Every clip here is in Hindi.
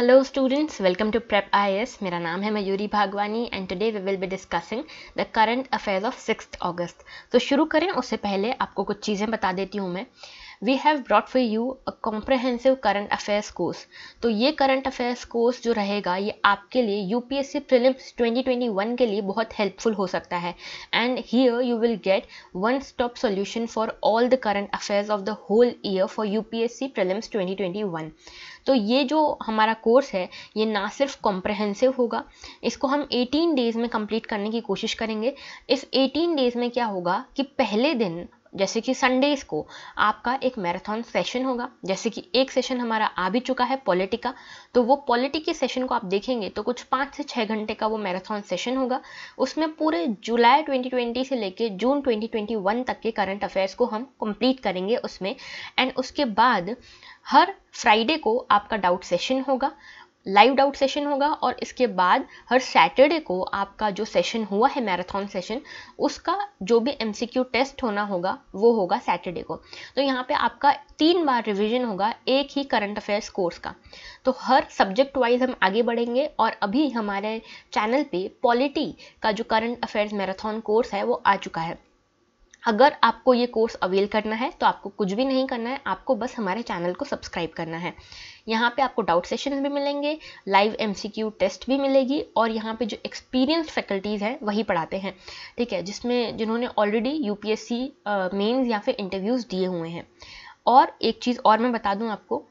Students welcome to prep I S मेरा नाम है Mayuri Bhagwani and today we will be discussing the current affairs of six August तो शुरू करें उससे पहले आपको कुछ चीज़ें बता देती हूँ मैं we have brought for you a comprehensive current affairs course तो ये करंट अफेयर्स कोर्स जो रहेगा ये आपके लिए U P twenty twenty one के लिए बहुत हेल्पफुल हो सकता है and here you will get one stop solution for all the current affairs of the whole year for you twenty twenty one तो ये जो हमारा कोर्स है ये ना सिर्फ कॉम्प्रहेंसिव होगा इसको हम 18 डेज़ में कंप्लीट करने की कोशिश करेंगे इस 18 डेज़ में क्या होगा कि पहले दिन जैसे कि संडेज को आपका एक मैराथन सेशन होगा जैसे कि एक सेशन हमारा आ भी चुका है पॉलिटी का तो वो पॉलिटी के सेशन को आप देखेंगे तो कुछ पाँच से छः घंटे का वो मैराथन सेशन होगा उसमें पूरे जुलाई 2020 से लेके जून 2021 तक के करंट अफेयर्स को हम कंप्लीट करेंगे उसमें एंड उसके बाद हर फ्राइडे को आपका डाउट सेशन होगा लाइव डाउट सेशन होगा और इसके बाद हर सैटरडे को आपका जो सेशन हुआ है मैराथन सेशन उसका जो भी एम टेस्ट होना होगा वो होगा सैटरडे को तो यहाँ पे आपका तीन बार रिवीजन होगा एक ही करंट अफेयर्स कोर्स का तो हर सब्जेक्ट वाइज हम आगे बढ़ेंगे और अभी हमारे चैनल पे पॉलिटी का जो करंट अफेयर्स मैराथन कोर्स है वो आ चुका है अगर आपको ये कोर्स अवेल करना है तो आपको कुछ भी नहीं करना है आपको बस हमारे चैनल को सब्सक्राइब करना है यहाँ पे आपको डाउट सेशन भी मिलेंगे लाइव एमसीक्यू टेस्ट भी मिलेगी और यहाँ पे जो एक्सपीरियंस फैकल्टीज़ हैं वही पढ़ाते हैं ठीक है जिसमें जिन्होंने ऑलरेडी यू पी एस या फिर इंटरव्यूज़ दिए हुए हैं और एक चीज़ और मैं बता दूँ आपको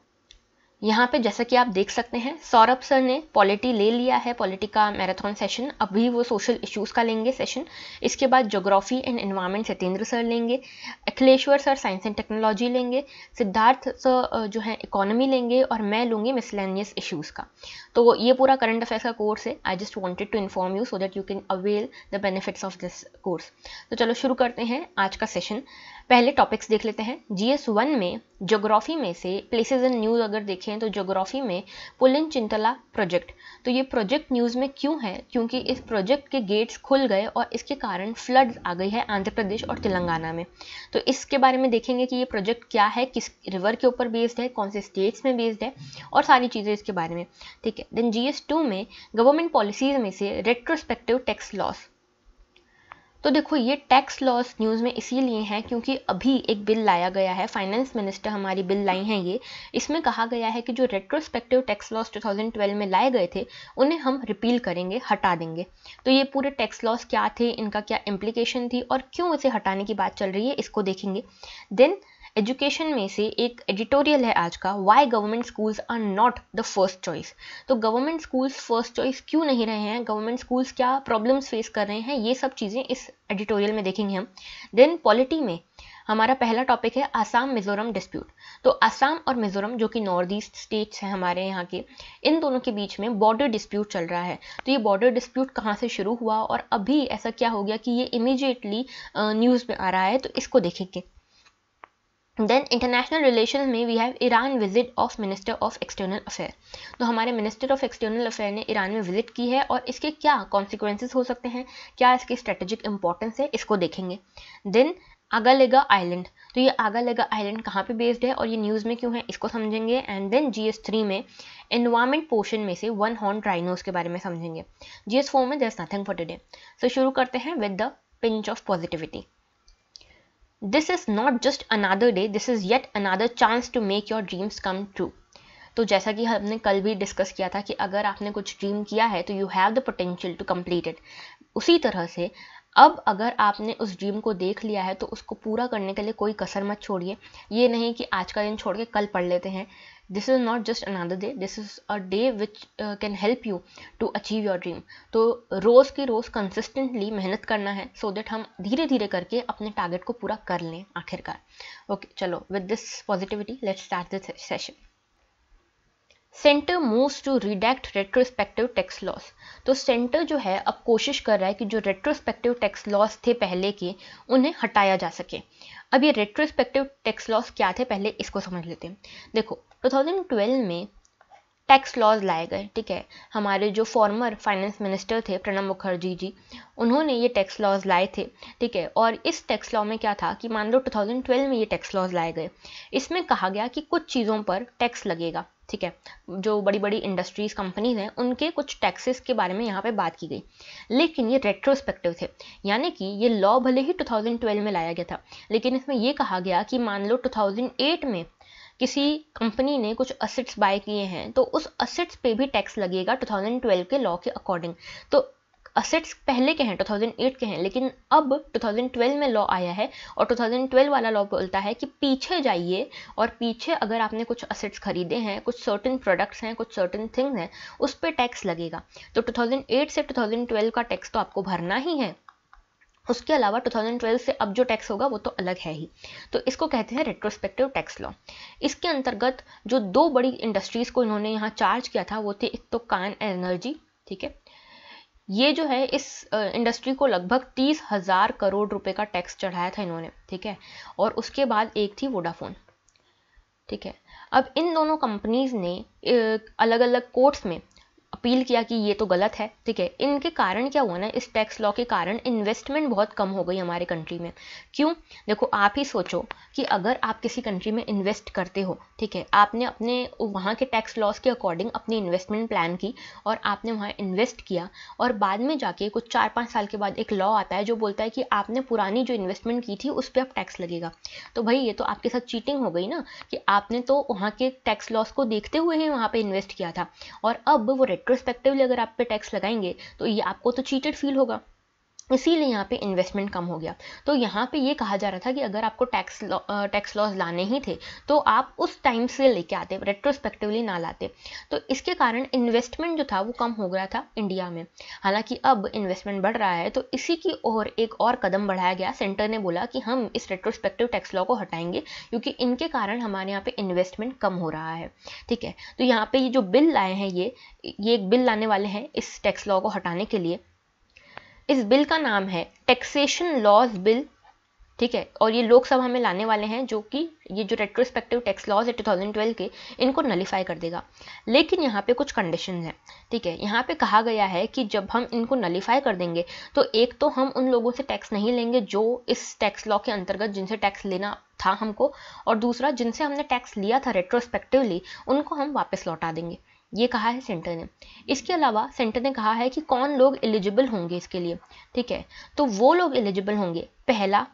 यहाँ पे जैसा कि आप देख सकते हैं सौरभ सर ने पॉलिटी ले लिया है पॉलिटी का मैराथन सेशन अभी वो सोशल इश्यूज़ का लेंगे सेशन इसके बाद geography and environment Satyendra sir लेंगे Akhileshwar sir science and technology लेंगे सिद्धार्थ सर जो है इकोनॉमी लेंगे और मैं लूँगी मिसलेनियस इशूज़ का तो ये पूरा करंट अफेयर्स का कोर्स है I just wanted to inform you so that you can avail the benefits of this course तो चलो शुरू करते हैं आज का सेशन पहले टॉपिक्स देख लेते हैं जीएस वन में जोग्राफी में से प्लेसेस इन न्यूज़ अगर देखें तो जोग्राफी में पुलिन चिंतला प्रोजेक्ट तो ये प्रोजेक्ट न्यूज़ में क्यों है क्योंकि इस प्रोजेक्ट के गेट्स खुल गए और इसके कारण फ्लड आ गई है आंध्र प्रदेश और तेलंगाना में तो इसके बारे में देखेंगे कि ये प्रोजेक्ट क्या है किस रिवर के ऊपर बेस्ड है कौन से स्टेट्स में बेस्ड है और सारी चीज़ें इसके बारे में ठीक है देन जी में गवर्नमेंट पॉलिसीज़ में से रेट्रोस्पेक्टिव टैक्स लॉस तो देखो ये टैक्स लॉस न्यूज़ में इसीलिए हैं क्योंकि अभी एक बिल लाया गया है फाइनेंस मिनिस्टर हमारी बिल लाई हैं ये इसमें कहा गया है कि जो रेट्रोस्पेक्टिव टैक्स लॉस 2012 में लाए गए थे उन्हें हम रिपील करेंगे हटा देंगे तो ये पूरे टैक्स लॉस क्या थे इनका क्या इम्प्लीकेशन थी और क्यों इसे हटाने की बात चल रही है इसको देखेंगे देन एजुकेशन में से एक एडिटोरियल है आज का why government schools are not the first choice तो गवर्नमेंट स्कूल्स फर्स्ट चॉइस क्यों नहीं रहे हैं गवर्नमेंट स्कूल्स क्या प्रॉब्लम्स फेस कर रहे हैं ये सब चीज़ें इस एडिटोरियल में देखेंगे हम देन पॉलिटी में हमारा पहला टॉपिक है आसाम मिजोरम डिस्प्यूट तो आसाम और मिजोरम जो कि नॉर्थ ईस्ट स्टेट्स हैं हमारे यहाँ के इन दोनों के बीच में बॉर्डर डिस्प्यूट चल रहा है तो ये बॉर्डर डिस्प्यूट कहाँ से शुरू हुआ और अभी ऐसा क्या हो गया कि ये इमिजिएटली न्यूज़ में आ रहा है तो इसको देखेंगे देन इंटरनेशनल रिलेशन में we have Iran visit of minister of external affair तो हमारे मिनिस्टर ऑफ एक्सटर्नल अफेयर ने ईरान में विजिट की है और इसके क्या कॉन्सिक्वेंस हो सकते हैं क्या इसकी स्ट्रेटेजिक इंपॉर्टेंस है इसको देखेंगे देन आगालेगा आइलैंड तो ये आगालेगा आइलैंड कहाँ पे बेस्ड है और ये न्यूज़ में क्यों है इसको समझेंगे and then G S three में इन्वायरमेंट पोर्शन में से वन हॉर्न ट्राइनोज के बारे में समझेंगे जी एस फोर में दस नथिंग फॉर टुडे सो शुरू करते हैं with the pinch of positivity this is not just another day this is yet another chance to make your dreams come true तो जैसा कि हमने कल भी डिस्कस किया था कि अगर आपने कुछ ड्रीम किया है तो you have the potential to complete it उसी तरह से अब अगर आपने उस ड्रीम को देख लिया है तो उसको पूरा करने के लिए कोई कसर मत छोड़िए ये नहीं कि आज का दिन छोड़ के कल पढ़ लेते हैं this is not just another day this is a day which can help you to achieve your dream तो रोज़ की रोज़ कंसिस्टेंटली मेहनत करना है सो so दैट हम धीरे धीरे करके अपने टारगेट को पूरा कर लें आखिरकार ओके okay, चलो with this positivity let's start this session center moves to redact retrospective tax laws तो सेंटर जो है अब कोशिश कर रहा है कि जो रेट्रोस्पेक्टिव टैक्स लॉस थे पहले के उन्हें हटाया जा सके अब ये रेट्रोस्पेक्टिव टैक्स लॉस क्या थे पहले इसको समझ लेते हैं देखो 2012 में टैक्स लॉज लाए गए ठीक है हमारे जो फॉर्मर फाइनेंस मिनिस्टर थे प्रणब मुखर्जी जी उन्होंने ये टैक्स लॉज लाए थे ठीक है और इस टैक्स लॉ में क्या था कि मान लो 2012 में ये टैक्स लॉज लाए गए इसमें कहा गया कि कुछ चीज़ों पर टैक्स लगेगा ठीक है जो बड़ी बड़ी इंडस्ट्रीज कंपनीज हैं उनके कुछ टैक्सेस के बारे में यहाँ पे बात की गई लेकिन ये रेट्रोस्पेक्टिव थे यानी कि ये लॉ भले ही 2012 में लाया गया था लेकिन इसमें ये कहा गया कि मान लो 2008 में किसी कंपनी ने कुछ असेट्स बाय किए हैं तो उस असेट्स पे भी टैक्स लगेगा 2012 के लॉ के अकॉर्डिंग तो असेट्स पहले के हैं 2008 के हैं लेकिन अब 2012 में लॉ आया है और 2012 वाला लॉ बोलता है कि पीछे जाइए और पीछे अगर आपने कुछ असेट्स खरीदे हैं कुछ सर्टन प्रोडक्ट्स हैं कुछ सर्टन थिंग्स हैं उस पर टैक्स लगेगा तो 2008 से 2012 का टैक्स तो आपको भरना ही है उसके अलावा 2012 से अब जो टैक्स होगा वो तो अलग है ही तो इसको कहते हैं रेट्रोस्पेक्टिव टैक्स लॉ इसके अंतर्गत जो दो बड़ी इंडस्ट्रीज़ को इन्होंने यहाँ चार्ज किया था वो थे एक तो कान एनर्जी ठीक है ये जो है इस इंडस्ट्री को लगभग तीस हज़ार करोड़ रुपए का टैक्स चढ़ाया था इन्होंने ठीक है और उसके बाद एक थी वोडाफोन ठीक है अब इन दोनों कंपनीज ने अलग अलग कोर्ट्स में अपील किया कि ये तो गलत है ठीक है इनके कारण क्या हुआ ना इस टैक्स लॉ के कारण इन्वेस्टमेंट बहुत कम हो गई हमारे कंट्री में क्यों देखो आप ही सोचो कि अगर आप किसी कंट्री में इन्वेस्ट करते हो ठीक है आपने अपने वहाँ के टैक्स लॉस के अकॉर्डिंग अपनी इन्वेस्टमेंट प्लान की और आपने वहाँ इन्वेस्ट किया और बाद में जाके कुछ चार पाँच साल के बाद एक लॉ आता है जो बोलता है कि आपने पुरानी जो इन्वेस्टमेंट की थी उस पर अब टैक्स लगेगा तो भाई ये तो आपके साथ चीटिंग हो गई ना कि आपने तो वहाँ के टैक्स लॉस को देखते हुए ही वहाँ पर इन्वेस्ट किया था और अब वो रेट्रोस्पेक्टिवली अगर आप पे टैक्स लगाएंगे तो ये आपको तो चीटेड फील होगा इसीलिए यहाँ पे इन्वेस्टमेंट कम हो गया तो यहाँ पे ये कहा जा रहा था कि अगर आपको टैक्स लॉ टैक्स लॉस लाने ही थे तो आप उस टाइम से लेके आते रेट्रोस्पेक्टिवली ना लाते तो इसके कारण इन्वेस्टमेंट जो था वो कम हो गया था इंडिया में हालांकि अब इन्वेस्टमेंट बढ़ रहा है तो इसी की ओर एक और कदम बढ़ाया गया सेंटर ने बोला कि हम इस रेट्रोस्पेक्टिव टैक्स लॉ को हटाएंगे क्योंकि इनके कारण हमारे यहाँ पे इन्वेस्टमेंट कम हो रहा है ठीक है तो यहाँ पे ये जो बिल लाए हैं ये ये एक बिल लाने वाले हैं इस टैक्स लॉ को हटाने के लिए इस बिल का नाम है टैक्सेशन लॉज बिल ठीक है और ये लोकसभा में लाने वाले हैं जो कि ये जो रेट्रोस्पेक्टिव टैक्स लॉज है 2012 के इनको नलीफाई कर देगा लेकिन यहाँ पे कुछ कंडीशन हैं ठीक है यहाँ पे कहा गया है कि जब हम इनको नलीफाई कर देंगे तो एक तो हम उन लोगों से टैक्स नहीं लेंगे जो इस टैक्स लॉ के अंतर्गत जिनसे टैक्स लेना था हमको और दूसरा जिनसे हमने टैक्स लिया था रेट्रोस्पेक्टिवली उनको हम वापस लौटा देंगे ये कहा है सेंटर ने इसके अलावा सेंटर ने कहा है कि कौन लोग एलिजिबल होंगे इसके लिए ठीक है तो वो लोग एलिजिबल होंगे पहला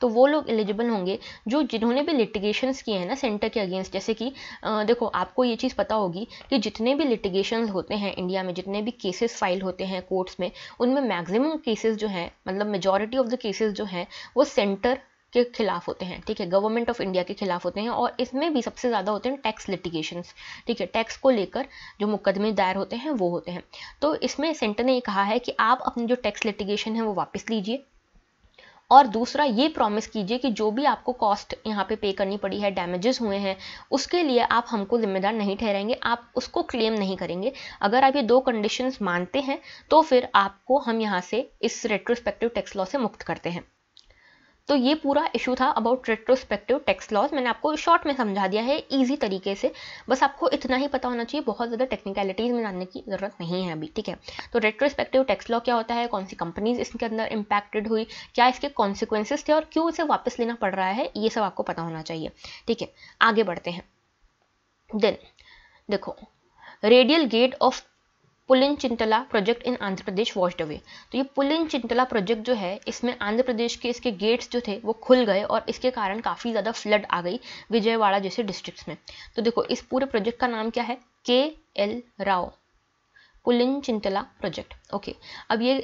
तो वो लोग एलिजिबल होंगे जो जिन्होंने भी लिटिगेशन किए हैं ना सेंटर के अगेंस्ट जैसे कि आ, देखो आपको ये चीज़ पता होगी कि जितने भी लिटिगेशन होते हैं इंडिया में जितने भी केसेस फाइल होते हैं कोर्ट्स में उनमें मैक्सिमम केसेस जो हैं मतलब मेजॉरिटी ऑफ द केसेस जो हैं वो सेंटर के खिलाफ होते हैं ठीक है गवर्नमेंट ऑफ इंडिया के खिलाफ होते हैं और इसमें भी सबसे ज़्यादा होते हैं टैक्स लिटिगेशन ठीक है टैक्स को लेकर जो मुकदमे दायर होते हैं वो होते हैं तो इसमें सेंटर ने ये कहा है कि आप अपनी जो टैक्स लिटिगेशन है वो वापस लीजिए और दूसरा ये प्रॉमिस कीजिए कि जो भी आपको कॉस्ट यहाँ पे पे करनी पड़ी है डैमेजेस हुए हैं उसके लिए आप हमको जिम्मेदार नहीं ठहरेंगे आप उसको क्लेम नहीं करेंगे अगर आप ये दो कंडीशंस मानते हैं तो फिर आपको हम यहाँ से इस रेट्रोस्पेक्टिव टैक्स लॉ से मुक्त करते हैं तो ये पूरा इशू था अबाउट रेट्रोस्पेक्टिव टैक्स लॉज मैंने आपको शॉर्ट में समझा दिया है ईजी तरीके से बस आपको इतना ही पता होना चाहिए बहुत ज़्यादा टेक्निकलिटीज़ में जानने की ज़रूरत नहीं है अभी ठीक है तो रेट्रोस्पेक्टिव टैक्स लॉ क्या होता है कौन सी कंपनीज इसके अंदर इंपैक्टेड हुई क्या इसके कॉन्सिक्वेंसेज थे और क्यों इसे वापस लेना पड़ रहा है ये सब आपको पता होना चाहिए ठीक है आगे बढ़ते हैं देन देखो radial gate of Pulichintala project in Andhra Pradesh washed away तो ये पुलिन चिंतला प्रोजेक्ट जो है इसमें आंध्र प्रदेश के इसके गेट्स जो थे वो खुल गए और इसके कारण काफ़ी ज़्यादा फ्लड आ गई विजयवाड़ा जैसे डिस्ट्रिक्ट्स में तो देखो इस पूरे प्रोजेक्ट का नाम क्या है K L Rao Pulichintala project okay अब ये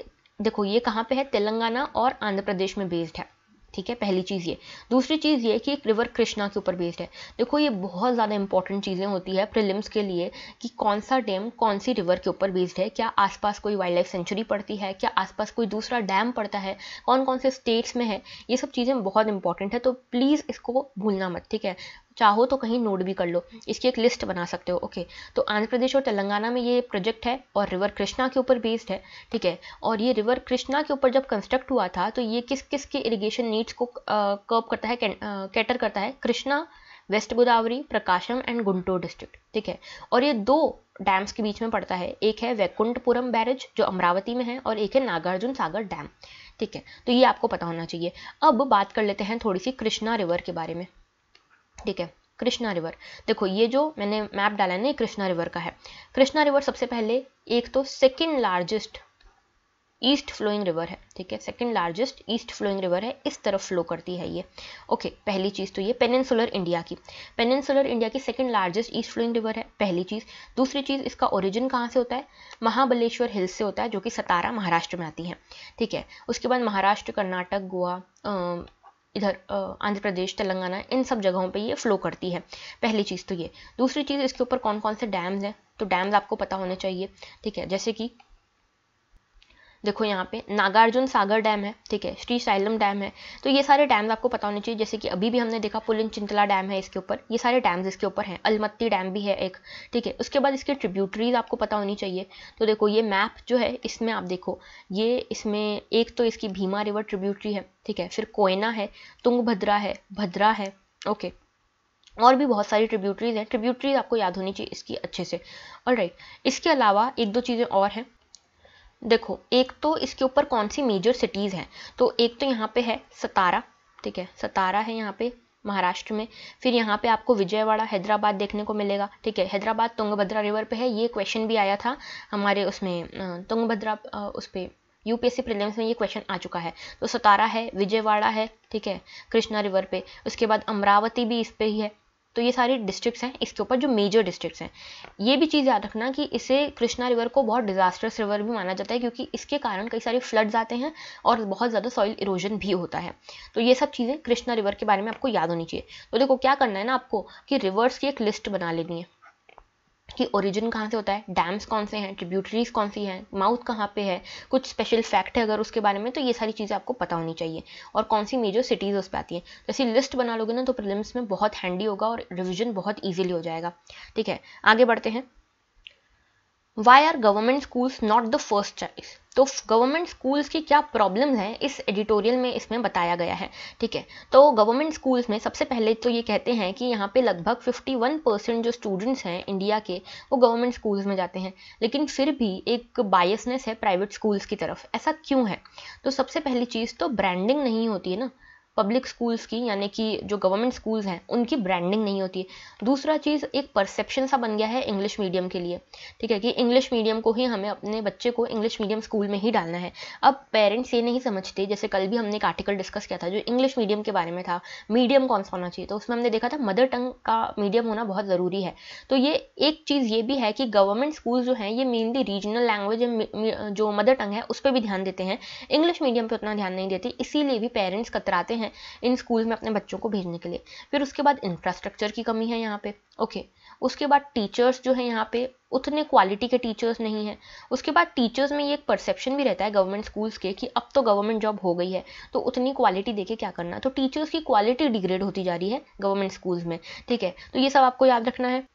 देखो ये कहाँ पे है तेलंगाना और आंध्र प्रदेश में बेस्ड है ठीक है पहली चीज़ ये दूसरी चीज़ ये कि एक रिवर कृष्णा के ऊपर बेस्ड है देखो ये बहुत ज़्यादा इंपॉर्टेंट चीज़ें होती है प्रिलिम्स के लिए कि कौन सा डैम कौन सी रिवर के ऊपर बेस्ड है क्या आसपास कोई वाइल्ड लाइफ सेंचुरी पड़ती है क्या आसपास कोई दूसरा डैम पड़ता है कौन कौन से स्टेट्स में है ये सब चीज़ें बहुत इंपॉर्टेंट है तो प्लीज़ इसको भूलना मत ठीक है चाहो तो कहीं नोट भी कर लो इसकी एक लिस्ट बना सकते हो ओके तो आंध्र प्रदेश और तेलंगाना में ये प्रोजेक्ट है और रिवर कृष्णा के ऊपर बेस्ड है ठीक है और ये रिवर कृष्णा के ऊपर जब कंस्ट्रक्ट हुआ था तो ये किस किस के इरीगेशन नीड्स को कर्व करता है कैटर करता है Krishna west Godavari Prakasam and Guntur district ठीक है और ये दो डैम्स के बीच में पड़ता है एक है वैकुंठपुरम बैरेज जो अमरावती में है और एक है नागार्जुन सागर डैम ठीक है तो ये आपको पता होना चाहिए अब बात कर लेते हैं थोड़ी सी कृष्णा रिवर के बारे में ठीक है कृष्णा रिवर देखो ये जो मैंने मैप डाला है ना कृष्णा रिवर का है कृष्णा रिवर सबसे पहले एक तो second largest east flowing river है ठीक है second largest east flowing river है इस तरफ फ्लो करती है ये ओके पहली चीज़ तो ये पेनिनसुलर इंडिया की पेनिनसुलर इंडिया की second largest east flowing river है पहली चीज़ दूसरी चीज़ इसका ओरिजिन कहाँ से होता है महाबलेश्वर हिल्स से होता है जो कि सतारा महाराष्ट्र में आती है ठीक है उसके बाद महाराष्ट्र कर्नाटक गोवा इधर आंध्र प्रदेश तेलंगाना इन सब जगहों पे ये फ्लो करती है पहली चीज़ तो ये दूसरी चीज़ इसके ऊपर कौन कौन से डैम्स हैं तो डैम्स आपको पता होने चाहिए ठीक है जैसे कि देखो यहाँ पे नागार्जुन सागर डैम है ठीक है श्री साइलम डैम है तो ये सारे डैम्स आपको पता होने चाहिए जैसे कि अभी भी हमने देखा पुलिन चिंतला डैम है इसके ऊपर ये सारे डैम्स इसके ऊपर हैं अलमत्ती डैम भी है एक ठीक है उसके बाद इसके ट्रिब्यूटरीज आपको पता होनी चाहिए तो देखो ये मैप जो है इसमें आप देखो ये इसमें एक तो इसकी भीमा रिवर ट्रिब्यूटरी है ठीक है फिर कोयना है भद्रा है भद्रा है ओके और भी बहुत सारी ट्रिब्यूटरीज हैं ट्रिब्यूटरीज आपको याद होनी चाहिए इसकी अच्छे से और राइट इसके अलावा एक दो चीज़ें और हैं देखो एक तो इसके ऊपर कौन सी मेजर सिटीज़ हैं तो एक तो यहाँ पे है सतारा ठीक है सतारा है यहाँ पे महाराष्ट्र में फिर यहाँ पे आपको विजयवाड़ा हैदराबाद देखने को मिलेगा ठीक है हैदराबाद तुंगभद्रा रिवर पे है ये क्वेश्चन भी आया था हमारे उसमें तुंगभद्रा उस पर यूपीएससी प्रीलिम्स में ये क्वेश्चन आ चुका है तो सतारा है विजयवाड़ा है ठीक है कृष्णा रिवर पे उसके बाद अमरावती भी इस पर ही है तो ये सारे डिस्ट्रिक्ट्स हैं इसके ऊपर जो मेजर डिस्ट्रिक्ट्स हैं ये भी चीज़ याद रखना कि इसे कृष्णा रिवर को बहुत डिजास्टर्स रिवर भी माना जाता है क्योंकि इसके कारण कई सारे फ्लड्स आते हैं और बहुत ज़्यादा सॉइल इरोजन भी होता है तो ये सब चीज़ें कृष्णा रिवर के बारे में आपको याद होनी चाहिए तो देखो क्या करना है ना आपको कि रिवर्स की एक लिस्ट बना लेनी है कि ओरिजिन कहाँ से होता है डैम्स कौन से हैं ट्रिब्यूटरीज कौन सी हैं माउथ कहाँ पे है कुछ स्पेशल फैक्ट है अगर उसके बारे में तो ये सारी चीज़ें आपको पता होनी चाहिए और कौन सी मेजर सिटीज़ उस पर आती हैं तो लिस्ट बना लोगे ना तो प्रिलिम्स में बहुत हैंडी होगा और रिविजन बहुत ईजिली हो जाएगा ठीक है आगे बढ़ते हैं why are government schools not the first choice तो गवर्नमेंट स्कूल्स की क्या प्रॉब्लम हैं इस एडिटोरियल में इसमें बताया गया है ठीक है तो गवर्नमेंट स्कूल्स में सबसे पहले तो ये कहते हैं कि यहाँ पे लगभग 51 परसेंट जो स्टूडेंट्स हैं इंडिया के वो गवर्नमेंट स्कूल्स में जाते हैं लेकिन फिर भी एक बायसनेस है प्राइवेट स्कूल्स की तरफ ऐसा क्यों है तो सबसे पहली चीज़ तो ब्रांडिंग नहीं होती है ना पब्लिक स्कूल्स की यानी कि जो गवर्नमेंट स्कूल्स हैं उनकी ब्रांडिंग नहीं होती है दूसरा चीज़ एक परसेप्शन सा बन गया है इंग्लिश मीडियम के लिए ठीक है कि इंग्लिश मीडियम को ही हमें अपने बच्चे को इंग्लिश मीडियम स्कूल में ही डालना है अब पेरेंट्स ये नहीं समझते जैसे कल भी हमने एक आर्टिकल डिस्कस किया था जो इंग्लिश मीडियम के बारे में था मीडियम कौन सा होना चाहिए तो उसमें हमने देखा था मदर टंग का मीडियम होना बहुत ज़रूरी है तो ये एक चीज़ ये भी है कि गवर्नमेंट स्कूल जो हैं ये मेनली रीजनल लैंग्वेज जो मदर टंग है उस पर भी ध्यान देते हैं इंग्लिश मीडियम पर उतना ध्यान नहीं देते इसीलिए भी पेरेंट्स कतराते हैं हैं इन स्कूल में अपने बच्चों को भेजने के लिए फिर उसके बाद इंफ्रास्ट्रक्चर की कमी है यहाँ पे ओके उसके बाद टीचर्स जो है यहाँ पे उतने क्वालिटी के टीचर्स नहीं हैं उसके बाद टीचर्स में ये एक परसेप्शन भी रहता है गवर्नमेंट स्कूल्स के कि अब तो गवर्नमेंट जॉब हो गई है तो उतनी क्वालिटी देके क्या करना तो टीचर्स की क्वालिटी डिग्रेड होती जा रही है गवर्नमेंट स्कूल्स में ठीक है तो ये सब आपको याद रखना है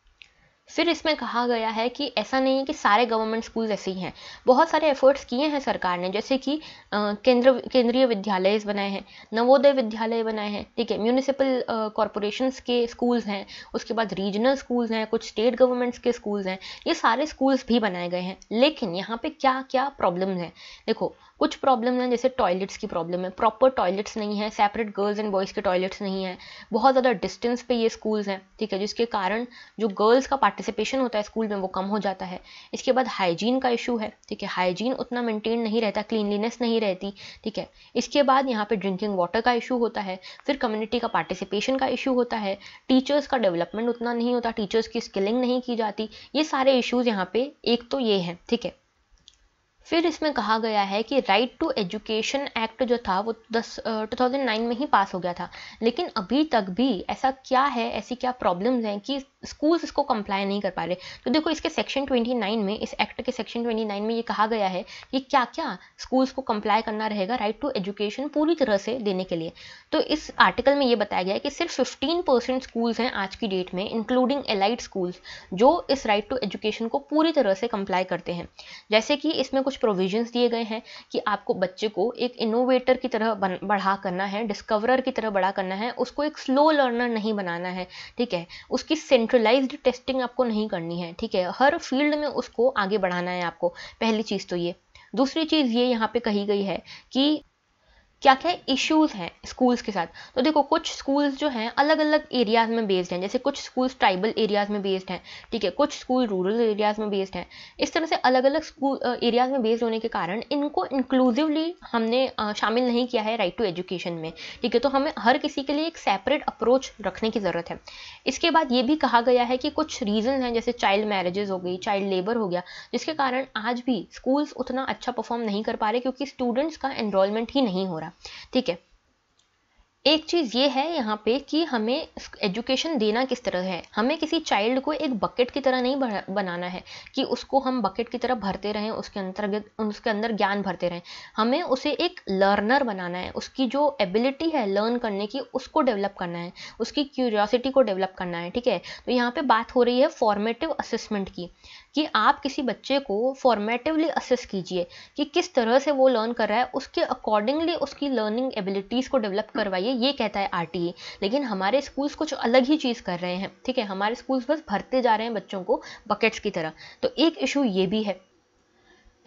फिर इसमें कहा गया है कि ऐसा नहीं है कि सारे गवर्नमेंट स्कूल ऐसे ही हैं बहुत सारे एफर्ट्स किए हैं सरकार ने जैसे कि केंद्र केंद्रीय विद्यालय बनाए हैं नवोदय विद्यालय बनाए हैं ठीक है म्यूनिसिपल कॉरपोरेशंस के स्कूल्स हैं उसके बाद रीजनल स्कूल्स हैं कुछ स्टेट गवर्नमेंट्स के स्कूल्स हैं ये सारे स्कूल्स भी बनाए गए हैं लेकिन यहाँ पर क्या क्या प्रॉब्लम हैं देखो कुछ प्रॉब्लम हैं जैसे टॉयलेट्स की प्रॉब्लम है प्रॉपर टॉयलेट्स नहीं है सेपरेट गर्ल्स एंड बॉयज़ के टॉयलेट्स नहीं है बहुत ज़्यादा डिस्टेंस पे ये स्कूल्स हैं ठीक है जिसके कारण जो गर्ल्स का पार्टिसिपेशन होता है स्कूल में वो कम हो जाता है इसके बाद हाइजीन का इशू है ठीक है हाइजीन उतना मेंटेन नहीं रहता क्लीनलीनेस नहीं रहती ठीक है इसके बाद यहाँ पर ड्रिंकिंग वाटर का इशू होता है फिर कम्युनिटी का पार्टिसिपेशन का इशू होता है टीचर्स का डेवलपमेंट उतना नहीं होता टीचर्स की स्किलिंग नहीं की जाती ये सारे इशूज़ यहाँ पे एक तो ये हैं ठीक है फिर इसमें कहा गया है कि राइट टू एजुकेशन एक्ट जो था वो दस टू थाउजेंड नाइन में ही पास हो गया था लेकिन अभी तक भी ऐसा क्या है ऐसी क्या प्रॉब्लम्स हैं कि स्कूल्स इसको कंप्लाई नहीं कर पा रहे तो देखो इसके सेक्शन 29 में इस एक्ट के सेक्शन 29 में ये कहा गया है कि क्या क्या स्कूल्स को कंप्लाई करना रहेगा राइट टू एजुकेशन पूरी तरह से देने के लिए तो इस आर्टिकल में ये बताया गया है कि सिर्फ 15 परसेंट स्कूल्स हैं आज की डेट में इंक्लूडिंग एलाइड स्कूल्स जो इस राइट टू एजुकेशन को पूरी तरह से कंप्लाई करते हैं जैसे कि इसमें कुछ प्रोविजन दिए गए हैं कि आपको बच्चे को एक इनोवेटर की तरह बढ़ा करना है डिस्कवर की तरह बढ़ा करना है उसको एक स्लो लर्नर नहीं बनाना है ठीक है उसकी सेंट्रलाइज्ड टेस्टिंग आपको नहीं करनी है ठीक है हर फील्ड में उसको आगे बढ़ाना है आपको पहली चीज़ तो ये दूसरी चीज़ ये यहाँ पे कही गई है कि क्या क्या इश्यूज़ हैं स्कूल्स के साथ तो देखो कुछ स्कूल्स जो हैं अलग अलग एरियाज़ में बेस्ड हैं जैसे कुछ स्कूल्स ट्राइबल एरियाज़ में बेस्ड हैं ठीक है कुछ स्कूल रूरल एरियाज़ में बेस्ड हैं इस तरह से अलग अलग स्कूल एरियाज़ में बेस्ड होने के कारण इनको इंक्लूसिवली हमने शामिल नहीं किया है राइट टू एजुकेशन में ठीक है तो हमें हर किसी के लिए एक सेपरेट अप्रोच रखने की ज़रूरत है इसके बाद ये भी कहा गया है कि कुछ रीज़न हैं जैसे चाइल्ड मैरिजेज़ हो गई चाइल्ड लेबर हो गया जिसके कारण आज भी स्कूल्स उतना अच्छा परफॉर्म नहीं कर पा रहे क्योंकि स्टूडेंट्स का एनरोलमेंट ही नहीं हो रहा है ठीक है एक चीज़ ये है यहाँ पे कि हमें एजुकेशन देना किस तरह है हमें किसी चाइल्ड को एक बकेट की तरह नहीं बनाना है कि उसको हम बकेट की तरह भरते रहें उसके अंतर्गत उसके अंदर ज्ञान भरते रहें हमें उसे एक लर्नर बनाना है उसकी जो एबिलिटी है लर्न करने की उसको डेवलप करना है उसकी क्यूरियोसिटी को डेवलप करना है ठीक है तो यहाँ पर बात हो रही है फॉर्मेटिव असेसमेंट की कि आप किसी बच्चे को फॉर्मेटिवली असेस कीजिए कि किस तरह से वो लर्न कर रहा है उसके अकॉर्डिंगली उसकी लर्निंग एबिलिटीज़ को डेवलप हम्म। करवाइए ये कहता है आर e। लेकिन हमारे स्कूल्स कुछ अलग ही चीज़ कर रहे हैं ठीक है हमारे स्कूल्स बस भरते जा रहे हैं बच्चों को बकेट्स की तरह तो एक इशू ये भी है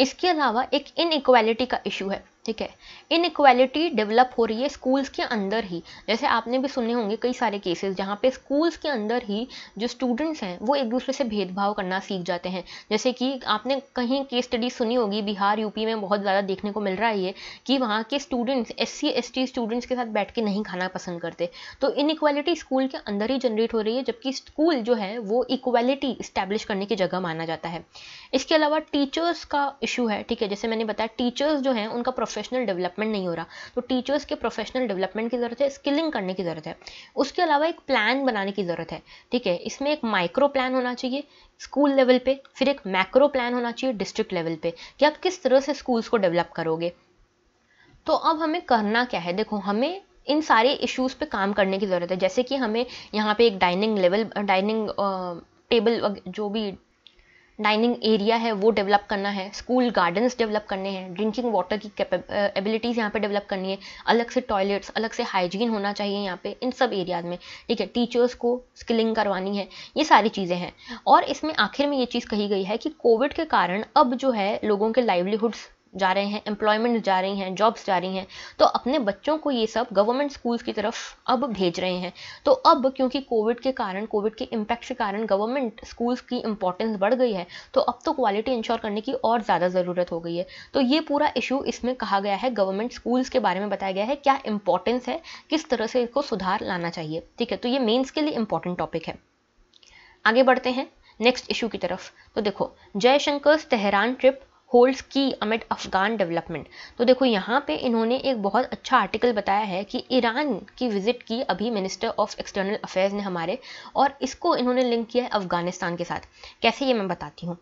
इसके अलावा एक इनक्वालिटी का इशू है ठीक है इनक्वालिटी डेवलप हो रही है स्कूल्स के अंदर ही जैसे आपने भी सुने होंगे कई सारे केसेस जहाँ पे स्कूल्स के अंदर ही जो स्टूडेंट्स हैं वो एक दूसरे से भेदभाव करना सीख जाते हैं जैसे कि आपने कहीं केस स्टडी सुनी होगी बिहार यूपी में बहुत ज़्यादा देखने को मिल रहा है कि वहाँ के स्टूडेंट्स एस सी स्टूडेंट्स के साथ बैठ के नहीं खाना पसंद करते तो इनक्वालिटी स्कूल के अंदर ही जनरेट हो रही है जबकि स्कूल जो है वो इक्वालिटी इस्टेब्लिश करने की जगह माना जाता है इसके अलावा टीचर्स का इशू है ठीक है जैसे मैंने बताया टीचर्स जो हैं उनका प्रोफेशनल डेवलपमेंट नहीं हो रहा तो टीचर्स के प्रोफेशनल डेवलपमेंट की ज़रूरत है स्किलिंग करने की ज़रूरत है उसके अलावा एक प्लान बनाने की ज़रूरत है ठीक है इसमें एक माइक्रो प्लान होना चाहिए स्कूल लेवल पे फिर एक मैक्रो प्लान होना चाहिए डिस्ट्रिक्ट लेवल पे कि आप किस तरह से स्कूल्स को डेवलप करोगे तो अब हमें करना क्या है देखो हमें इन सारे इश्यूज़ पे काम करने की ज़रूरत है जैसे कि हमें यहाँ पे एक डाइनिंग लेवल डाइनिंग टेबल जो भी डाइनिंग एरिया है वो डेवलप करना है स्कूल गार्डन्स डेवलप करने हैं ड्रिंकिंग वाटर की एबिलिटीज़ यहाँ पे डेवलप करनी है अलग से टॉयलेट्स अलग से हाइजीन होना चाहिए यहाँ पे इन सब एरियाज में ठीक है टीचर्स को स्किलिंग करवानी है ये सारी चीज़ें हैं और इसमें आखिर में ये चीज़ कही गई है कि कोविड के कारण अब जो है लोगों के लाइवलीहुड्स जा रहे हैं एम्प्लॉयमेंट जा रही हैं जॉब्स जा रही हैं तो अपने बच्चों को ये सब गवर्नमेंट स्कूल्स की तरफ अब भेज रहे हैं तो अब क्योंकि कोविड के कारण कोविड के इम्पैक्ट के कारण गवर्नमेंट स्कूल्स की इंपॉर्टेंस बढ़ गई है तो अब तो क्वालिटी इंश्योर करने की और ज़्यादा ज़रूरत हो गई है तो ये पूरा इशू इसमें कहा गया है गवर्नमेंट स्कूल्स के बारे में बताया गया है क्या इंपॉर्टेंस है किस तरह से इसको सुधार लाना चाहिए ठीक है तो ये मेन्स के लिए इंपॉर्टेंट टॉपिक है आगे बढ़ते हैं नेक्स्ट इशू की तरफ तो देखो जयशंकर तेहरान ट्रिप होल्ड्स की अमिट अफगान डेवलपमेंट तो देखो यहाँ पे इन्होंने एक बहुत अच्छा आर्टिकल बताया है कि ईरान की विजिट की अभी मिनिस्टर ऑफ एक्सटर्नल अफेयर्स ने हमारे और इसको इन्होंने लिंक किया है अफगानिस्तान के साथ कैसे ये मैं बताती हूँ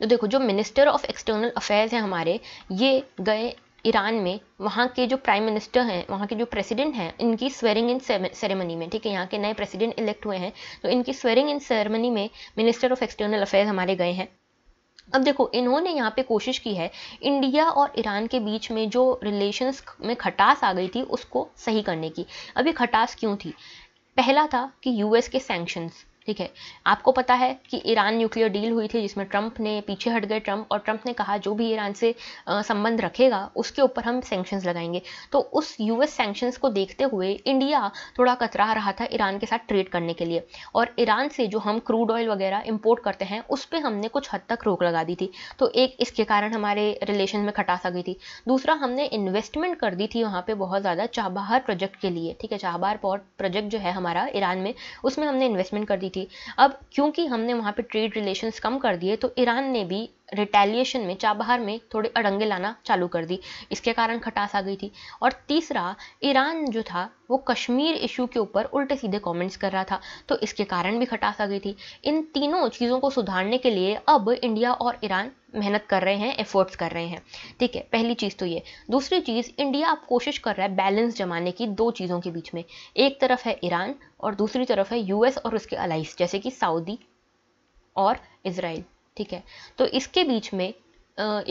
तो देखो जो मिनिस्टर ऑफ एक्सटर्नल अफेयर्स हैं हमारे ये गए ईरान में वहाँ के जो प्राइम मिनिस्टर हैं वहाँ के जो प्रेसिडेंट हैं इनकी स्वेरिंग इन सेरेमनी में ठीक है यहाँ के नए प्रेसिडेंट इलेक्ट हुए हैं तो इनकी स्वेरिंग इन सेरेमनी में मिनिस्टर ऑफ एक्सटर्नल अफेयर्स हमारे गए हैं अब देखो इन्होंने यहाँ पे कोशिश की है इंडिया और ईरान के बीच में जो रिलेशंस में खटास आ गई थी उसको सही करने की अब ये खटास क्यों थी पहला था कि यूएस के सैंक्शंस ठीक है आपको पता है कि ईरान न्यूक्लियर डील हुई थी जिसमें ट्रंप ने पीछे हट गए ट्रंप और ट्रंप ने कहा जो भी ईरान से संबंध रखेगा उसके ऊपर हम सेंक्शन लगाएंगे तो उस यूएस सेंक्शंस को देखते हुए इंडिया थोड़ा कतरा रहा था ईरान के साथ ट्रेड करने के लिए और ईरान से जो हम क्रूड ऑयल वगैरह इम्पोर्ट करते हैं उस पर हमने कुछ हद तक रोक लगा दी थी तो एक इसके कारण हमारे रिलेशन में खटास आ गई थी दूसरा हमने इन्वेस्टमेंट कर दी थी वहाँ पर बहुत ज़्यादा चाबहार प्रोजेक्ट के लिए ठीक है चाबहार प्रोजेक्ट जो है हमारा ईरान में उसमें हमने इन्वेस्टमेंट कर दी थी अब क्योंकि हमने वहाँ पे ट्रेड रिलेशंस कम कर दिए तो ईरान ने भी रिटेलिएशन में चाबहार में थोड़े अड़ंगे लाना चालू कर दी इसके कारण खटास आ गई थी और तीसरा ईरान जो था वो कश्मीर इशू के ऊपर उल्टे सीधे कमेंट्स कर रहा था तो इसके कारण भी खटास आ गई थी इन तीनों चीज़ों को सुधारने के लिए अब इंडिया और ईरान मेहनत कर रहे हैं एफर्ट्स कर रहे हैं ठीक है पहली चीज़ तो ये दूसरी चीज़ इंडिया अब कोशिश कर रहा है बैलेंस जमाने की दो चीज़ों के बीच में एक तरफ है ईरान और दूसरी तरफ है यूएस और उसके अलाइस जैसे कि सऊदी और इसराइल ठीक है तो इसके बीच में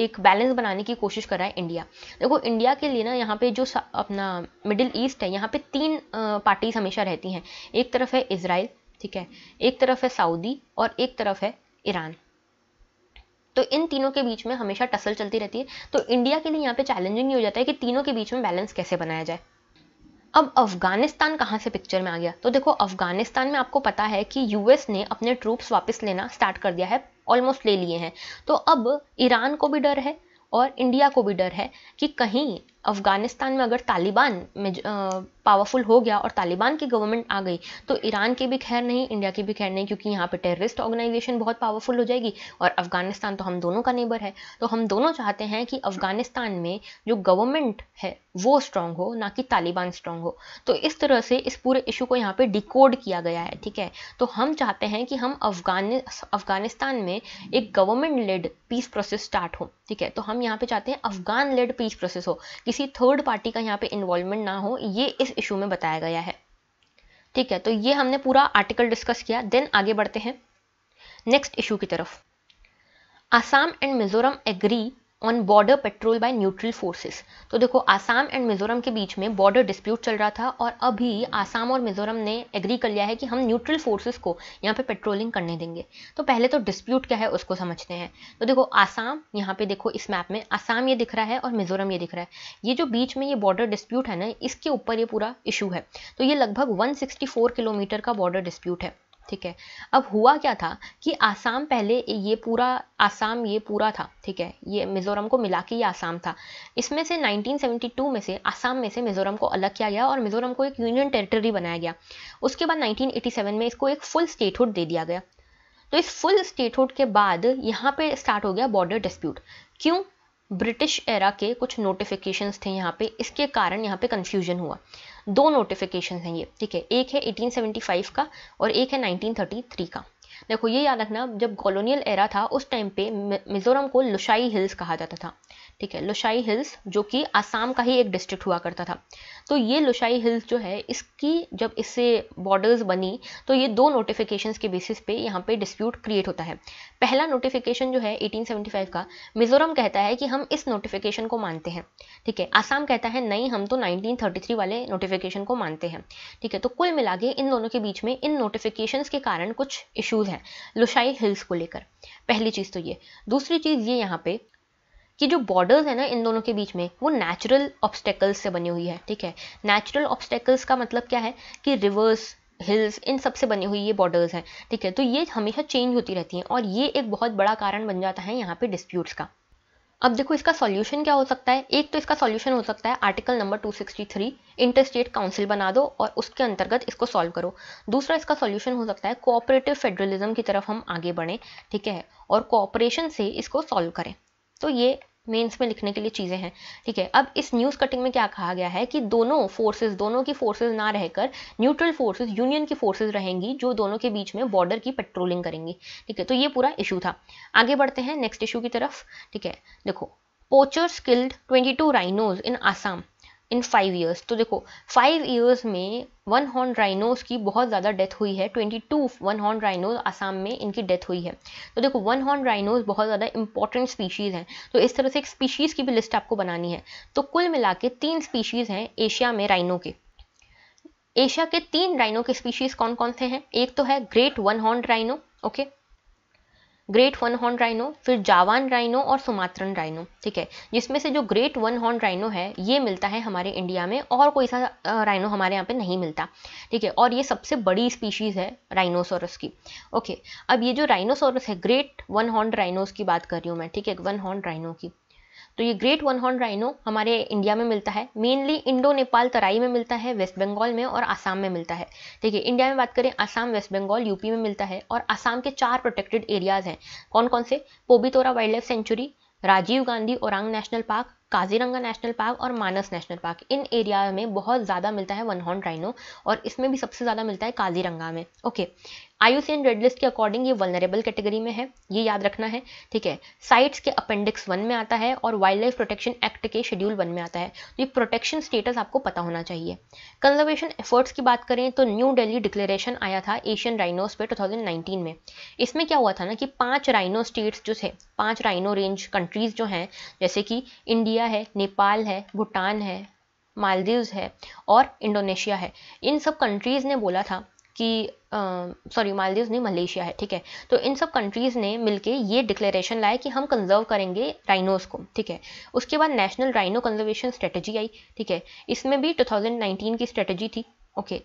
एक बैलेंस बनाने की कोशिश कर रहा है इंडिया देखो इंडिया के लिए ना यहाँ पे जो अपना मिडिल ईस्ट है यहाँ पे तीन पार्टीज हमेशा रहती हैं एक तरफ है इसराइल ठीक है एक तरफ है सऊदी और एक तरफ है ईरान तो इन तीनों के बीच में हमेशा टसल चलती रहती है तो इंडिया के लिए यहाँ पे चैलेंजिंग ही हो जाता है कि तीनों के बीच में बैलेंस कैसे बनाया जाए अब अफगानिस्तान कहाँ से पिक्चर में आ गया तो देखो अफगानिस्तान में आपको पता है कि यूएस ने अपने ट्रूप्स वापस लेना स्टार्ट कर दिया है ऑलमोस्ट ले लिए हैं तो अब ईरान को भी डर है और इंडिया को भी डर है कि कहीं अफ़गानिस्तान में अगर तालिबान में पावरफुल हो गया और तालिबान की गवर्नमेंट आ गई तो ईरान की भी खैर नहीं इंडिया की भी खैर नहीं क्योंकि यहाँ पे टेररिस्ट ऑर्गेनाइजेशन बहुत पावरफुल हो जाएगी और अफ़गानिस्तान तो हम दोनों का नेबर है तो हम दोनों चाहते हैं कि अफ़गानिस्तान में जो गवर्नमेंट है वो स्ट्रांग हो ना कि तालिबान स्ट्रांग हो तो इस तरह से इस पूरे इशू को यहाँ पे डिकोड किया गया है ठीक है तो हम चाहते हैं कि हम अफगानि अफगानिस्तान में एक government led peace process start हो ठीक है तो हम यहाँ पे चाहते हैं अफगान लेड पीस प्रोसेस हो कि किसी थर्ड पार्टी का यहाँ पे इन्वॉल्वमेंट ना हो ये इस इशू में बताया गया है ठीक है तो ये हमने पूरा आर्टिकल डिस्कस किया देन आगे बढ़ते हैं नेक्स्ट इशू की तरफ Assam and Mizoram agree on border patrol by neutral forces तो देखो आसाम एंड मिजोरम के बीच में बॉर्डर डिस्प्यूट चल रहा था और अभी आसाम और मिजोरम ने एग्री कर लिया है कि हम न्यूट्रल फोर्सेस को यहाँ पे पेट्रोलिंग करने देंगे तो पहले तो डिस्प्यूट क्या है उसको समझते हैं तो देखो आसाम यहाँ पे देखो इस मैप में आसाम ये दिख रहा है और मिजोरम ये दिख रहा है ये जो बीच में ये बॉर्डर डिस्प्यूट है ना इसके ऊपर ये पूरा इशू है तो ये लगभग वन किलोमीटर का बॉर्डर डिस्प्यूट है ठीक है अब हुआ क्या था कि आसाम पहले ये पूरा आसाम ये पूरा था ठीक है ये मिज़ोरम को मिला के ये आसाम था इसमें से 1972 में से आसाम में से मिज़ोरम को अलग किया गया और मिज़ोरम को एक यूनियन टेरिटरी बनाया गया उसके बाद 1987 में इसको एक फुल स्टेटहुड दे दिया गया तो इस फुल स्टेटहुड के बाद यहाँ पे स्टार्ट हो गया बॉर्डर डिस्प्यूट क्यों ब्रिटिश एरा के कुछ नोटिफिकेशंस थे यहाँ पे इसके कारण यहाँ पे कन्फ्यूजन हुआ दो नोटिफिकेशन हैं ये ठीक है एक है 1875 का और एक है 1933 का देखो ये याद रखना जब कॉलोनियल एरा था उस टाइम पे मिजोरम को लुशाई हिल्स कहा जाता था ठीक है लोशाई हिल्स जो कि आसाम का ही एक डिस्ट्रिक्ट हुआ करता था तो ये लोशाई हिल्स जो है इसकी जब इससे बॉर्डर्स बनी तो ये दो नोटिफिकेशंस के बेसिस पे यहाँ पे डिस्प्यूट क्रिएट होता है पहला नोटिफिकेशन जो है 1875 का मिजोरम कहता है कि हम इस नोटिफिकेशन को मानते हैं ठीक है आसाम कहता है नहीं हम तो नाइनटीन वाले नोटिफिकेशन को मानते हैं ठीक है तो कुल मिला के इन दोनों के बीच में इन नोटिफिकेशन के कारण कुछ इशूज़ हैं लोशाई हिल्स को लेकर पहली चीज़ तो ये दूसरी चीज़ ये यहाँ पे कि जो बॉर्डर्स है ना इन दोनों के बीच में वो नेचुरल ऑब्स्टेकल्स से बनी हुई है ठीक है नेचुरल ऑब्स्टेकल्स का मतलब क्या है कि रिवर्स हिल्स इन सब से बनी हुई ये बॉर्डर्स हैं ठीक है तो ये हमेशा चेंज होती रहती हैं और ये एक बहुत बड़ा कारण बन जाता है यहाँ पे डिस्प्यूट्स का अब देखो इसका सॉल्यूशन क्या हो सकता है एक तो इसका सॉल्यूशन हो सकता है article number 263 inter state council बना दो और उसके अंतर्गत इसको सॉल्व करो दूसरा इसका सॉल्यूशन हो सकता है कोऑपरेटिव फेडरलिज्म की तरफ हम आगे बढ़ें ठीक है और कोऑपरेशन से इसको सॉल्व करें तो ये मेंस में लिखने के लिए चीज़ें हैं ठीक है अब इस न्यूज़ कटिंग में क्या कहा गया है कि दोनों फोर्सेस दोनों की फोर्सेस ना रहकर न्यूट्रल फोर्सेस यूनियन की फोर्सेस रहेंगी जो दोनों के बीच में बॉर्डर की पेट्रोलिंग करेंगी ठीक है तो ये पूरा इशू था आगे बढ़ते हैं नेक्स्ट इशू की तरफ ठीक है देखो poachers killed two rhinos in Assam in five years तो देखो फाइव ईयर्स में वन हॉर्न राइनोस की बहुत ज़्यादा डेथ हुई है twenty two one horn rhinos Assam में इनकी डेथ हुई है तो देखो वन हॉर्न राइनोस बहुत ज़्यादा इंपॉर्टेंट स्पीशीज़ हैं तो इस तरह से एक स्पीशीज़ की भी लिस्ट आपको बनानी है तो कुल मिला के तीन स्पीशीज़ हैं एशिया में राइनो के एशिया के तीन राइनो के स्पीशीज़ कौन कौन से हैं एक तो है great one horn rhino okay okay? Great one horn rhino फिर जावान राइनो और सुमात्रन राइनो ठीक है जिसमें से जो ग्रेट वन हॉर्न राइनो है ये मिलता है हमारे इंडिया में और कोई सा राइनो हमारे यहाँ पे नहीं मिलता ठीक है और ये सबसे बड़ी स्पीशीज़ है राइनोसोरस की ओके अब ये जो राइनोसोरस है ग्रेट वन हॉर्न राइनोस की बात कर रही हूँ मैं ठीक है वन हॉर्न राइनो की तो ये ग्रेट वन हॉर्न राइनो हमारे इंडिया में मिलता है मेनली इंडो नेपाल तराई में मिलता है वेस्ट बंगाल में और आसाम में मिलता है ठीक है इंडिया में बात करें आसाम वेस्ट बंगाल यूपी में मिलता है और आसाम के चार प्रोटेक्टेड एरियाज हैं कौन कौन से Pobitora wild life sanctuary Rajiv Gandhi Orang national park Kaziranga national park और मानस नेशनल पार्क इन एरिया में बहुत ज़्यादा मिलता है वन हॉर्न राइनो और इसमें भी सबसे ज़्यादा मिलता है काजीरंगा में ओके आईयूसीएन रेड लिस्ट के अकॉर्डिंग ये वलनरेबल कैटेगरी में है ये याद रखना है ठीक है साइट्स के अपेंडिक्स वन में आता है और वाइल्ड लाइफ प्रोटेक्शन एक्ट के शेड्यूल वन में आता है तो ये प्रोटेक्शन स्टेटस आपको पता होना चाहिए कंजर्वेशन एफर्ट्स की बात करें तो न्यू डेली डिक्लेरेशन आया था एशियन राइनोस पे टू में इसमें क्या हुआ था ना कि पांच राइनो स्टेट्स जो थे पांच राइनो रेंज कंट्रीज जो हैं जैसे कि इंडिया है नेपाल है भूटान है मालदीव्स है और इंडोनेशिया है इन सब कंट्रीज़ ने बोला था कि सॉरी मालदीव नहीं मलेशिया है ठीक है तो इन सब कंट्रीज़ ने मिलके ये डिक्लेरेशन लाया कि हम कंजर्व करेंगे राइनोज़ को ठीक है उसके बाद नेशनल राइनो कंजर्वेशन स्ट्रेटजी आई ठीक है इसमें भी 2019 की स्ट्रेटजी थी ओके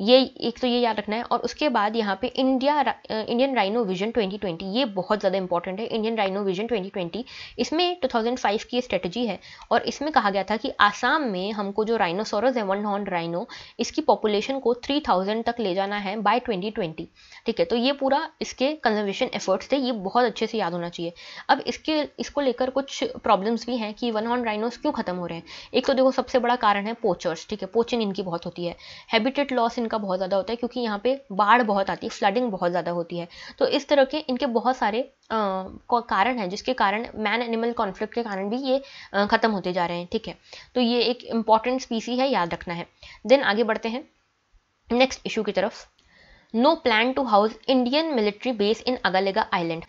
ये एक तो ये याद रखना है और उसके बाद यहाँ पे इंडिया इंडियन राइनो विजन 2020 ये बहुत ज़्यादा इंपॉर्टेंट है इंडियन राइनो विजन 2020 इसमें 2005 की स्ट्रेटजी है और इसमें कहा गया था कि आसाम में हमको जो राइनोसोरस है वन हॉर्न राइनो इसकी पॉपुलेशन को 3000 तक ले जाना है बाय 2020 ठीक है तो ये पूरा इसके कंजर्वेशन एफर्ट्स थे ये बहुत अच्छे से याद होना चाहिए अब इसके इसको लेकर कुछ प्रॉब्लम्स भी हैं कि वन हॉर्न राइनोस क्यों खत्म हो रहे हैं एक तो देखो सबसे बड़ा कारण है पोचर्स ठीक है पोचिंग इनकी बहुत होती है हैबिटेट लॉस इन इनका बहुत ज़्यादा होता है क्योंकि यहाँ पे बाढ़ बहुत आती है फ्लडिंग बहुत ज़्यादा होती है तो इस तरह के इनके बहुत सारे आ, कारण हैं जिसके कारण मैन एनिमल कॉन्फ्लिक्ट के कारण भी ये ख़त्म होते जा रहे हैं ठीक है तो ये एक इंपॉर्टेंट स्पीसी है याद रखना है देन आगे बढ़ते हैं नेक्स्ट इशू की तरफ no plan to house Indian military base in Agalega island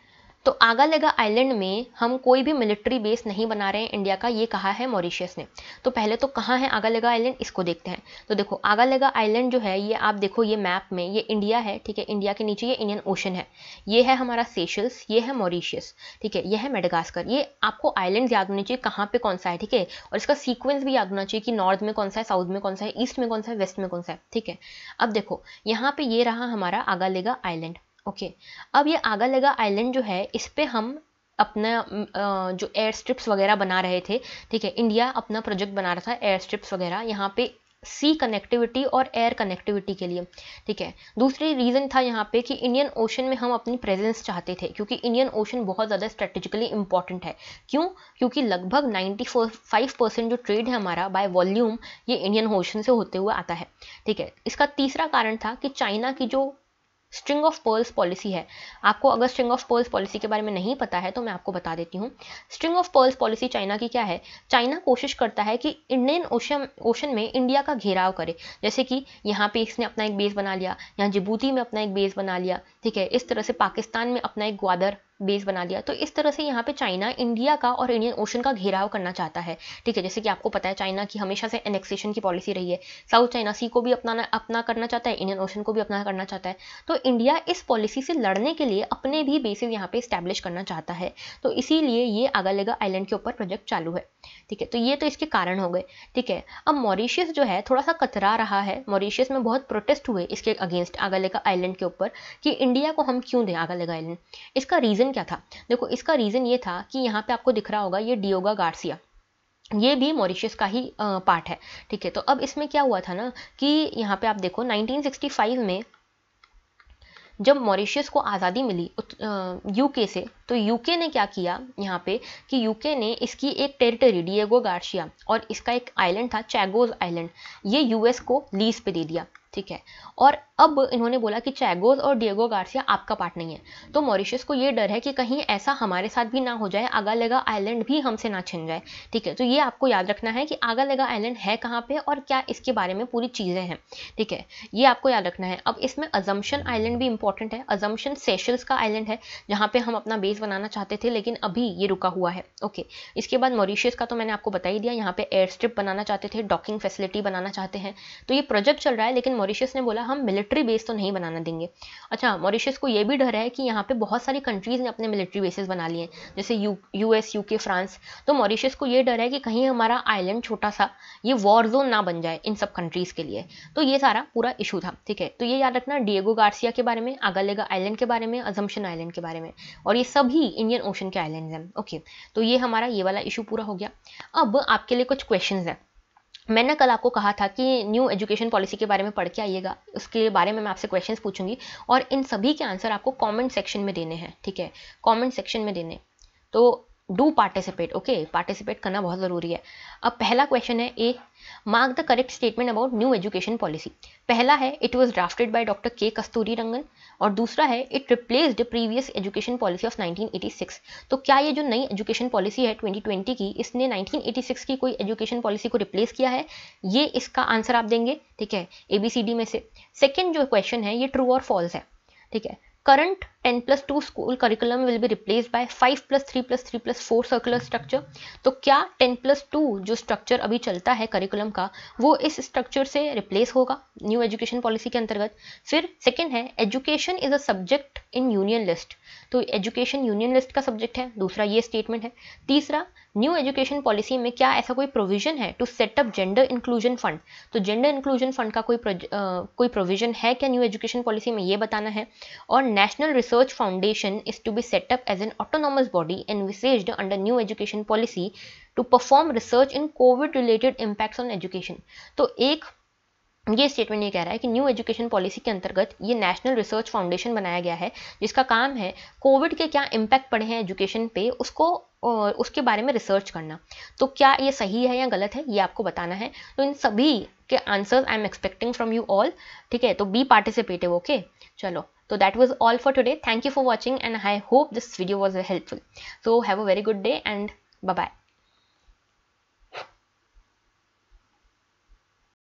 तो आगालेगा आइलैंड में हम कोई भी मिलिट्री बेस नहीं बना रहे हैं इंडिया का ये कहा है मॉरिशियस ने तो पहले तो कहाँ है आगालेगा आइलैंड इसको देखते हैं तो देखो आगालेगा आइलैंड जो है ये आप देखो ये मैप में ये इंडिया है ठीक है इंडिया के नीचे ये इंडियन ओशन है ये है हमारा सेशल्स ये है मॉरिशियस ठीक है यह है मेडगास्कर ये आपको आइलैंड याद होने चाहिए कहाँ पर कौन सा है ठीक है और इसका सीक्वेंस भी याद होना चाहिए कि नॉर्थ में कौन सा है साउथ में कौन सा है ईस्ट में कौन सा है वेस्ट में कौन सा है ठीक है अब देखो यहाँ पर ये रहा हमारा आगालेगा आइलैंड ओके अब ये आगा लगा आइलैंड जो है इस पर हम अपना जो एयर स्ट्रिप्स वगैरह बना रहे थे ठीक है इंडिया अपना प्रोजेक्ट बना रहा था एयर स्ट्रिप्स वगैरह यहाँ पे सी कनेक्टिविटी और एयर कनेक्टिविटी के लिए ठीक है दूसरी रीज़न था यहाँ पे कि इंडियन ओशन में हम अपनी प्रेजेंस चाहते थे क्योंकि इंडियन ओशन बहुत ज़्यादा स्ट्रेटेजिकली इंपॉर्टेंट है क्यों क्योंकि लगभग फाइव परसेंट जो ट्रेड है हमारा बाय वॉल्यूम ये इंडियन ओशन से होते हुए आता है ठीक है इसका तीसरा कारण था कि चाइना की जो स्ट्रिंग ऑफ पर्ल्स पॉलिसी है आपको अगर स्ट्रिंग ऑफ पर्ल्स पॉलिसी के बारे में नहीं पता है तो मैं आपको बता देती हूँ string of pearls policy China की क्या है चाइना कोशिश करता है कि इंडियन ओशन ओशन में इंडिया का घेराव करे जैसे कि यहाँ पे इसने अपना एक बेस बना लिया यहाँ जिबूती में अपना एक बेस बना लिया ठीक है इस तरह से पाकिस्तान में अपना एक ग्वादर बेस बना दिया तो इस तरह से यहाँ पे चाइना इंडिया का और इंडियन ओशन का घेराव करना चाहता है ठीक है जैसे कि आपको पता है चाइना की हमेशा से एनेक्सेशन की पॉलिसी रही है साउथ चाइना सी को भी अपना अपना करना चाहता है इंडियन ओशन को भी अपना करना चाहता है तो इंडिया इस पॉलिसी से लड़ने के लिए अपने भी बेसिस यहाँ पे स्टैब्लिश करना चाहता है तो इसीलिए ये आगालेगा आइलैंड के ऊपर प्रोजेक्ट चालू है ठीक है तो ये तो इसके कारण हो गए ठीक है अब मॉरिशियस जो है थोड़ा सा कतरा रहा है मॉरिशियस में बहुत प्रोटेस्ट हुए इसके अगेंस्ट आगालेगा आइलैंड के ऊपर कि इंडिया को हम क्यों दें आगालेगा आइलैंड इसका रीज़न रीज़न क्या था देखो इसका रीज़न ये था कि यहाँ पे आपको दिख रहा होगा ये डियोगा गार्सिया ये भी मॉरिशियस का ही पार्ट है ठीक है तो अब इसमें क्या हुआ था ना कि यहाँ पे आप देखो 1965 में जब मॉरिशियस को आज़ादी मिली यूके से तो यूके ने क्या किया यहाँ पे कि यूके ने इसकी एक टेरिटरी डिएगो गार्शिया और इसका एक आइलैंड था चैगोज आइलैंड ये यूएस को लीज पे दे दिया ठीक है और अब इन्होंने बोला कि चैगोज और डिएगो गार्सिया आपका पार्ट नहीं है तो मॉरिशस को ये डर है कि कहीं ऐसा हमारे साथ भी ना हो जाए आगालेगा आइलैंड भी हमसे ना छिन जाए ठीक है तो ये आपको याद रखना है कि आगालेगा आइलैंड है कहाँ पे और क्या इसके बारे में पूरी चीज़ें हैं ठीक है ये आपको याद रखना है अब इसमें अजम्पन आइलैंड भी इंपॉर्टेंट है अजम्पन सेशल्स का आइलैंड है जहाँ पे हम अपना बेस बनाना चाहते थे लेकिन अभी ये रुका हुआ है ओके इसके बाद मॉरिशियस का तो मैंने आपको बता ही दिया यहाँ पे एयर स्ट्रिप बनाना चाहते थे डॉकिंग फैसिलिटी बनाना चाहते हैं तो ये प्रोजेक्ट चल रहा है लेकिन मॉरिशियस ने बोला हम मिलिट्री मिलिट्री बेस तो नहीं बनाना देंगे अच्छा मॉरिशस को ये भी डर है कि यहाँ पे बहुत सारी कंट्रीज़ ने अपने मिलिट्री बेसिस बना लिए हैं जैसे U U U UK France तो मॉरिशस को ये डर है कि कहीं हमारा आइलैंड छोटा सा ये वॉर जोन ना बन जाए इन सब कंट्रीज़ के लिए तो ये सारा पूरा इशू था ठीक है तो ये याद रखना डिएगो गार्सिया के बारे में आगालेगा आइलैंड के बारे में अजम्पन आइलैंड के बारे में और ये सभी इंडियन ओशन के आइलैंड हैं ओके तो ये हमारा ये वाला इशू पूरा हो गया अब आपके लिए कुछ क्वेश्चन हैं मैंने कल आपको कहा था कि न्यू एजुकेशन पॉलिसी के बारे में पढ़ के आइएगा उसके बारे में मैं आपसे क्वेश्चंस पूछूंगी और इन सभी के आंसर आपको कमेंट सेक्शन में देने हैं ठीक है कमेंट सेक्शन में देने तो डू पार्टिसिपेट ओके पार्टिसिपेट करना बहुत ज़रूरी है अब पहला क्वेश्चन है A mark the correct statement about new education policy पहला है it was drafted by doctor K Kasturirangan और दूसरा है it replaced previous education policy of 1986 तो क्या ये जो नई एजुकेशन पॉलिसी है 2020 की इसने 1986 की कोई एजुकेशन पॉलिसी को रिप्लेस किया है ये इसका आंसर आप देंगे ठीक है ए बी सी डी में से सेकेंड जो क्वेश्चन है ये ट्रू और फॉल्स है ठीक है current 10 plus 2 school curriculum will be replaced by 5 plus 3 plus 3 plus 4 circular structure तो क्या 10 plus 2 जो structure अभी चलता है curriculum का वो इस structure से replace होगा new education policy के अंतर्गत फिर second है education is a subject in union list तो education union list का subject है दूसरा ये statement है तीसरा न्यू एजुकेशन पॉलिसी में क्या ऐसा कोई प्रोविजन है to set up gender inclusion fund तो जेंडर इंक्लूजन फंड का कोई आ, कोई प्रोविजन है क्या न्यू एजुकेशन पॉलिसी में ये बताना है और national research foundation is to be set up as an autonomous body envisaged under new education policy to perform research in COVID related impacts on education तो एक ये स्टेटमेंट ये कह रहा है कि न्यू एजुकेशन पॉलिसी के अंतर्गत ये नेशनल रिसर्च फाउंडेशन बनाया गया है जिसका काम है कोविड के क्या इम्पैक्ट पड़े हैं एजुकेशन पे उसको और उसके बारे में रिसर्च करना तो क्या ये सही है या गलत है ये आपको बताना है तो इन सभी के answers I am expecting from you all ठीक है तो बी पार्टिसिपेटिव ओके चलो तो that was all for today thank you for watching and I hope this video was helpful so have a very good day and bye